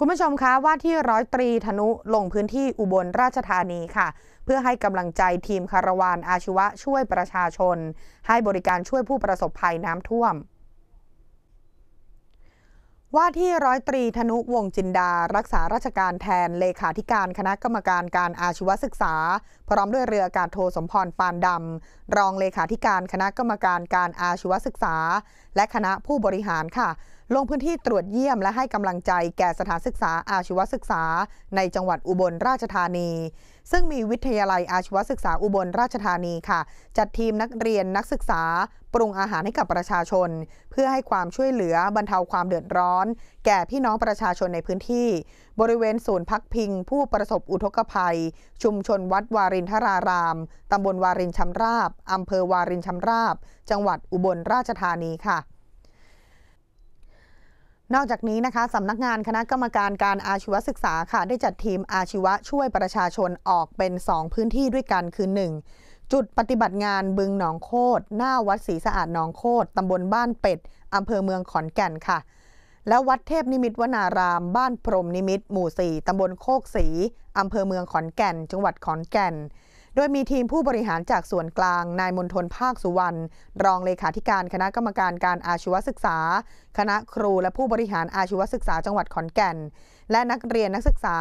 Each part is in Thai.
คุณผู้ชมคะว่าที่ร้อยตรีธนุลงพื้นที่อุบลราชธานีค่ะ เพื่อให้กำลังใจทีมคารวานอาชีวะช่วยประชาชน ให้บริการช่วยผู้ประสบภัยน้ำท่วมว่าที่ร้อยตรีธนุวงจินดารักษาราชการแทนเลขาธิการคณะกรรมการการอาชีวศึกษา พร้อมด้วยเรืออากาศโทสมพรปานดำรองเลขาธิการคณะกรรมการการอาชีวศึกษา และคณะผู้บริหารค่ะลงพื้นที่ตรวจเยี่ยมและให้กำลังใจแก่สถานศึกษาอาชีวศึกษา ในจังหวัดอุบลราชธานี ซึ่งมีวิทยาลัยอาชีวศึกษาอุบลราชธานีค่ะ จัดทีมนักเรียนนักศึกษา ปรุงอาหารให้กับประชาชน เพื่อให้ความช่วยเหลือบรรเทาความเดือดร้อน แก่พี่น้องประชาชนในพื้นที่ บริเวณศูนย์พักพิงผู้ประสบอุทกภัย ชุมชนวัดวารินทรารามตำบลวารินชำราบอำเภอวารินชำราบ จังหวัดอุบลราชธานีค่ะนอกจากนี้นะคะสำนักงานคณะกรรมการการอาชีวศึกษาค่ะได้จัดทีมอาชีวะช่วยประชาชนออกเป็น 2 พื้นที่ด้วยกัน คือ 1. จุดปฏิบัติงานบึงหนองโคดหน้าวัดศรีสะอาดหนองโคดตำบลบ้านเป็ดอำเภอเมืองขอนแก่นค่ะ และ วัดเทพนิมิตวนาราม บ้านพรมนิมิต หมู่4ตำบลโคกศรีอำเภอเมืองขอนแก่น จังหวัดขอนแก่นโดยมีทีมผู้บริหารจากส่วนกลาง นายมนทนภาคสุวรรณ รองเลขาธิการคณะกรรมการการอาชีวศึกษา คณะครูและผู้บริหารอาชีวศึกษาจังหวัดขอนแก่น และนักเรียนนักศึกษา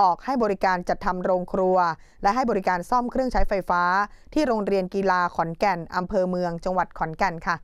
ออกให้บริการจัดทำโรงครัว และให้บริการซ่อมเครื่องใช้ไฟฟ้า ที่โรงเรียนกีฬาขอนแก่น อำเภอเมืองจังหวัดขอนแก่นค่ะ